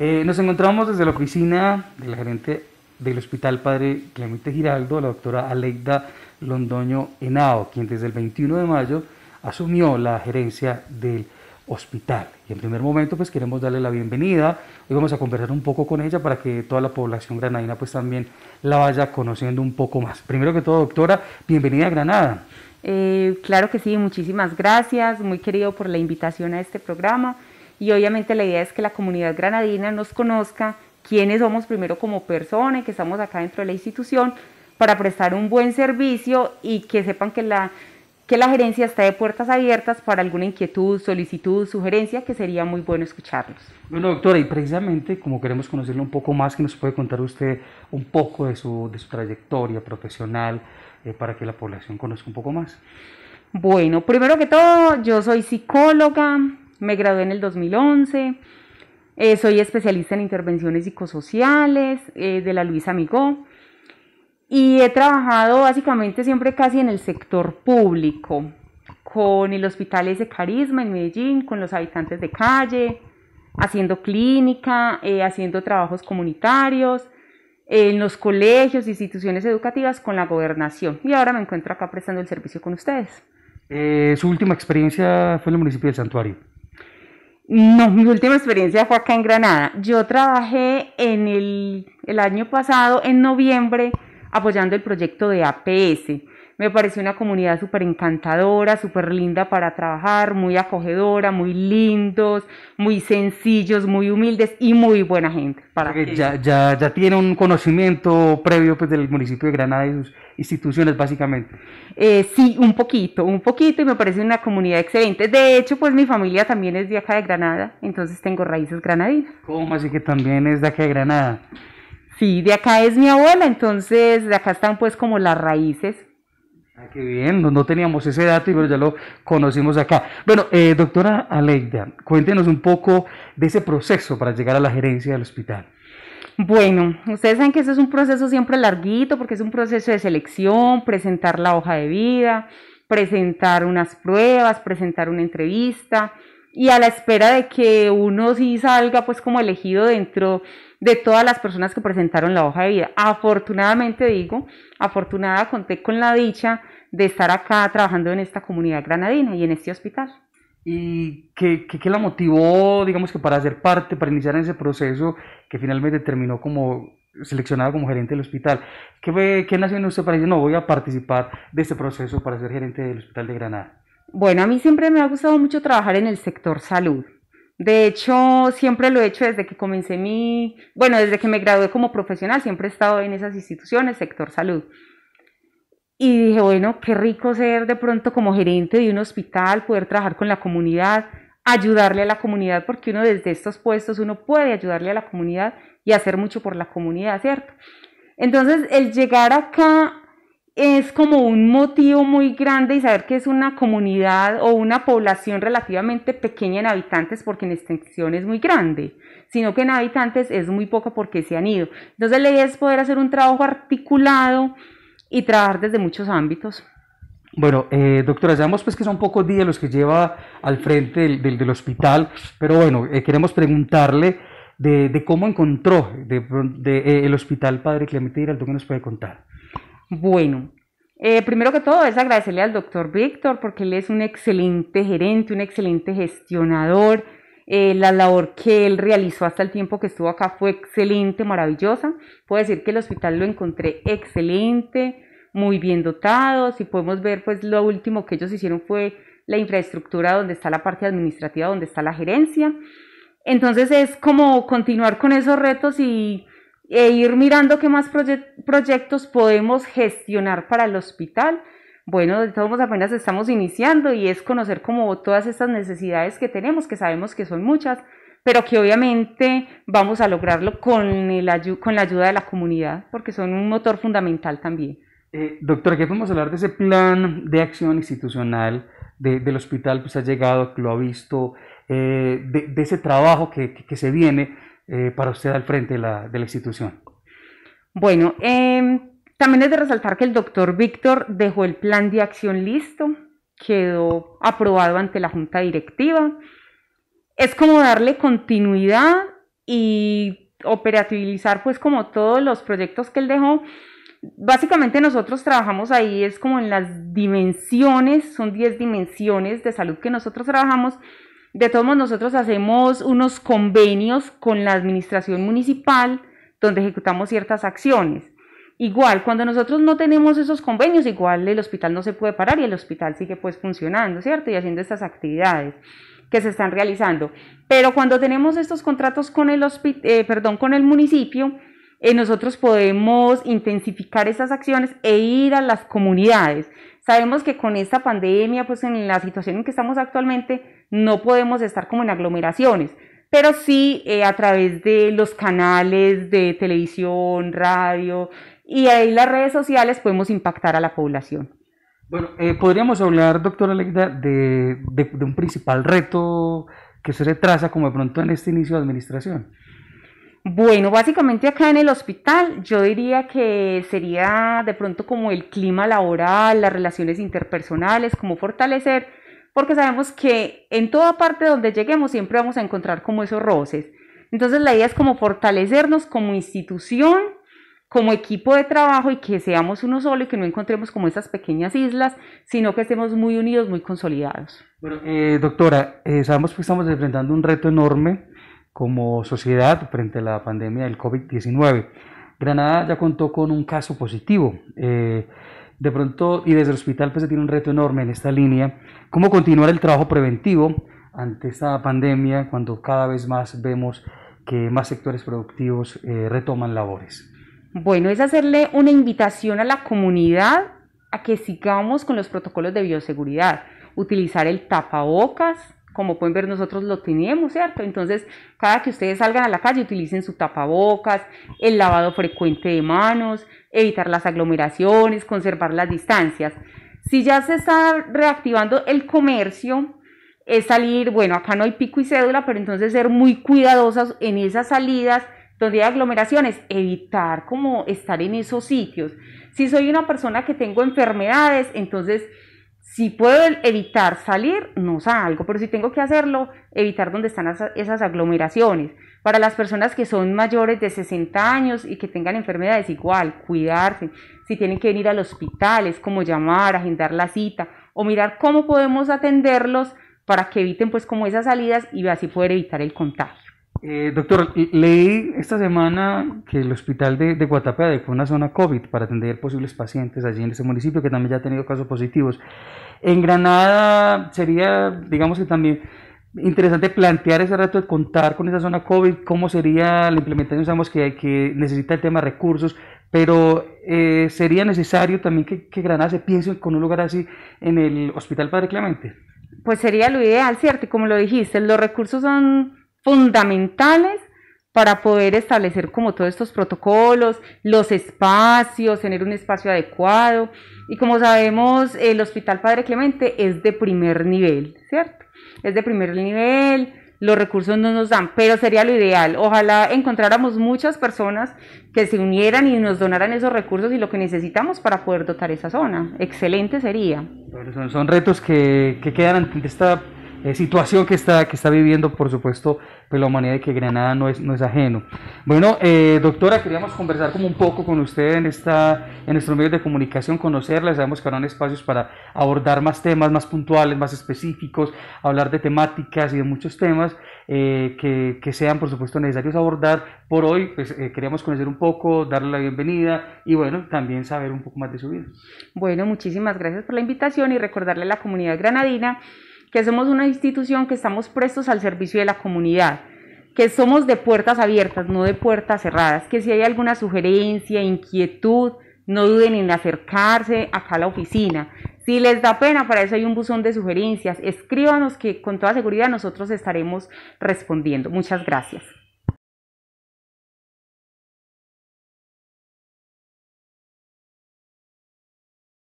Eh, nos encontramos desde la oficina de la gerente del Hospital Padre Clemente Giraldo, la doctora Aleida Londoño Henao, quien desde el 21 de mayo asumió la gerencia del hospital. Y en primer momento pues queremos darle la bienvenida, hoy vamos a conversar un poco con ella para que toda la población granadina pues también la vaya conociendo un poco más. Primero que todo, doctora, bienvenida a Granada. Eh, claro que sí, muchísimas gracias, muy querido por la invitación a este programa y obviamente la idea es que la comunidad granadina nos conozca quiénes somos primero como persona que estamos acá dentro de la institución para prestar un buen servicio y que sepan que la, que la gerencia está de puertas abiertas para alguna inquietud, solicitud, sugerencia, que sería muy bueno escucharlos. Bueno, doctora, y precisamente como queremos conocerle un poco más, que nos puede contar usted un poco de su, de su trayectoria profesional eh, para que la población conozca un poco más. Bueno, primero que todo, yo soy psicóloga, me gradué en el 2011. Eh, soy especialista en intervenciones psicosociales eh, de la Luisa Amigó. Y he trabajado básicamente siempre casi en el sector público, con el Hospital de Carisma en Medellín, con los habitantes de calle, haciendo clínica, eh, haciendo trabajos comunitarios, en los colegios, instituciones educativas, con la gobernación. Y ahora me encuentro acá prestando el servicio con ustedes. su última experiencia fue en el municipio del Santuario. No, mi última experiencia fue acá en Granada. Yo trabajé en el, el año pasado, en noviembre, apoyando el proyecto de APS me pareció una comunidad súper encantadora, súper linda para trabajar, muy acogedora, muy lindos, muy sencillos, muy humildes y muy buena gente. Para ya, ya, ya tiene un conocimiento previo pues, del municipio de Granada y sus instituciones básicamente. Eh, sí, un poquito, un poquito y me parece una comunidad excelente. De hecho, pues mi familia también es de acá de Granada, entonces tengo raíces granadinas. ¿Cómo así que también es de acá de Granada? Sí, de acá es mi abuela, entonces de acá están pues como las raíces. Ah, qué bien, no, teníamos ese dato, pero ya lo conocimos acá. Bueno, eh, doctora Aleida, cuéntenos un poco de ese proceso para llegar a la gerencia del hospital. Bueno, ustedes saben que eso es un proceso siempre larguito porque es un proceso de selección, presentar la hoja de vida, presentar unas pruebas, presentar una entrevista, y a la espera de que uno sí salga pues como elegido dentro de todas las personas que presentaron la hoja de vida. Afortunadamente digo, afortunada conté con la dicha de estar acá trabajando en esta comunidad granadina y en este hospital. ¿Y qué, qué, la motivó, digamos que para ser parte, para iniciar en ese proceso que finalmente terminó como seleccionada como gerente del hospital? ¿Qué, qué nació en usted para decir, no, voy a participar de este proceso para ser gerente del hospital de Granada? Bueno, a mí siempre me ha gustado mucho trabajar en el sector salud. De hecho, siempre lo he hecho desde que comencé mi, bueno, desde que me gradué como profesional, siempre he estado en esas instituciones, sector salud. Y dije, bueno, qué rico ser de pronto como gerente de un hospital, poder trabajar con la comunidad, ayudarle a la comunidad, porque uno desde estos puestos, uno puede ayudarle a la comunidad y hacer mucho por la comunidad, ¿cierto? Entonces, el llegar acá es como un motivo muy grande y saber que es una comunidad o una población relativamente pequeña en habitantes porque en extensión es muy grande, sino que en habitantes es muy poca porque se han ido. Entonces la idea es poder hacer un trabajo articulado y trabajar desde muchos ámbitos. Bueno, eh, doctora, sabemos pues que son pocos días los que lleva al frente del, hospital, pero bueno, eh, queremos preguntarle de, cómo encontró de, eh, el hospital Padre Clemente Giraldo, ¿qué nos puede contar? Bueno, eh, primero que todo es agradecerle al doctor Víctor porque él es un excelente gerente, un excelente gestionador. Eh, la labor que él realizó hasta el tiempo que estuvo acá fue excelente, maravillosa. Puedo decir que el hospital lo encontré excelente, muy bien dotado. Si podemos ver, pues lo último que ellos hicieron fue la infraestructura donde está la parte administrativa, donde está la gerencia. Entonces es como continuar con esos retos y e ir mirando qué más proyectos podemos gestionar para el hospital. Bueno, de todos apenas estamos iniciando y es conocer como todas estas necesidades que tenemos, que sabemos que son muchas, pero que obviamente vamos a lograrlo con, el con la ayuda de la comunidad, porque son un motor fundamental también. Eh, doctora, ¿qué podemos hablar de ese plan de acción institucional del hospital pues, ha llegado, que lo ha visto, eh, de, ese trabajo que se viene? Eh, para usted al frente de la, de la institución? Bueno, em, también es de resaltar que el doctor Víctor dejó el plan de acción listo, quedó aprobado ante la junta directiva. Es como darle continuidad y operativizar pues como todos los proyectos que él dejó. Básicamente nosotros trabajamos ahí, es como en las dimensiones, son 10 dimensiones de salud que nosotros trabajamos de todos modos, nosotros hacemos unos convenios con la administración municipal donde ejecutamos ciertas acciones. Igual, cuando nosotros no tenemos esos convenios, igual el hospital no se puede parar y el hospital sigue pues funcionando, ¿cierto? Y haciendo estas actividades que se están realizando. Pero cuando tenemos estos contratos con el, eh, perdón, con el municipio, eh, nosotros podemos intensificar esas acciones e ir a las comunidades. Sabemos que con esta pandemia, pues en la situación en que estamos actualmente, no podemos estar como en aglomeraciones, pero sí eh, a través de los canales de televisión, radio y ahí las redes sociales podemos impactar a la población. Bueno, eh, podríamos hablar, doctora Legda, de, un principal reto que se retrasa como de pronto en este inicio de administración. Bueno, básicamente acá en el hospital yo diría que sería de pronto como el clima laboral, las relaciones interpersonales, como fortalecer, porque sabemos que en toda parte donde lleguemos siempre vamos a encontrar como esos roces. Entonces la idea es como fortalecernos como institución, como equipo de trabajo y que seamos uno solo y que no encontremos como esas pequeñas islas, sino que estemos muy unidos, muy consolidados. Bueno, eh, doctora, eh, sabemos que estamos enfrentando un reto enorme como sociedad frente a la pandemia del COVID-19. Granada ya contó con un caso positivo. Eh, de pronto, y desde el hospital pues, se tiene un reto enorme en esta línea. ¿Cómo continuar el trabajo preventivo ante esta pandemia cuando cada vez más vemos que más sectores productivos eh, retoman labores? Bueno, es hacerle una invitación a la comunidad a que sigamos con los protocolos de bioseguridad, utilizar el tapabocas, como pueden ver nosotros lo tenemos, ¿cierto? Entonces, cada que ustedes salgan a la calle, utilicen su tapabocas, el lavado frecuente de manos, evitar las aglomeraciones, conservar las distancias. Si ya se está reactivando el comercio, es salir, bueno, acá no hay pico y cédula, pero entonces ser muy cuidadosos en esas salidas donde hay aglomeraciones, evitar como estar en esos sitios. Si soy una persona que tengo enfermedades, entonces si puedo evitar salir, no salgo, pero si tengo que hacerlo, evitar donde están esas aglomeraciones. Para las personas que son mayores de 60 años y que tengan enfermedades, igual, cuidarse. Si tienen que venir al hospital, es como llamar, agendar la cita o mirar cómo podemos atenderlos para que eviten pues como esas salidas y así poder evitar el contagio. Eh, doctor, leí esta semana que el hospital de, de Guatapé adecuó una zona COVID para atender posibles pacientes allí en ese municipio que también ya ha tenido casos positivos. En Granada sería, digamos que también interesante plantear ese reto de contar con esa zona COVID, cómo sería la implementación, sabemos que, que necesita el tema recursos, pero eh, sería necesario también que, que Granada se piense con un lugar así en el Hospital Padre Clemente. Pues sería lo ideal, ¿cierto? como lo dijiste, los recursos son fundamentales para poder establecer como todos estos protocolos, los espacios, tener un espacio adecuado. Y como sabemos, el Hospital Padre Clemente es de primer nivel, ¿cierto? Es de primer nivel, los recursos no nos dan, pero sería lo ideal. Ojalá encontráramos muchas personas que se unieran y nos donaran esos recursos y lo que necesitamos para poder dotar esa zona. Excelente sería. son, retos que, quedan ante esta eh, situación que está, que está viviendo, por supuesto, pues, la humanidad de que Granada no es, no es ajeno. Bueno, eh, doctora, queríamos conversar como un poco con usted en, esta, en nuestros medios de comunicación, conocerla, sabemos que habrán espacios para abordar más temas más puntuales, más específicos, hablar de temáticas y de muchos temas eh, que, que, sean, por supuesto, necesarios abordar. Por hoy, pues queríamos conocer un poco, darle la bienvenida y, bueno, también saber un poco más de su vida. Bueno, muchísimas gracias por la invitación y recordarle a la comunidad granadina que somos una institución que estamos prestos al servicio de la comunidad, que somos de puertas abiertas, no de puertas cerradas, que si hay alguna sugerencia, inquietud, no duden en acercarse acá a la oficina. Si les da pena, para eso hay un buzón de sugerencias. Escríbanos que con toda seguridad nosotros estaremos respondiendo. Muchas gracias.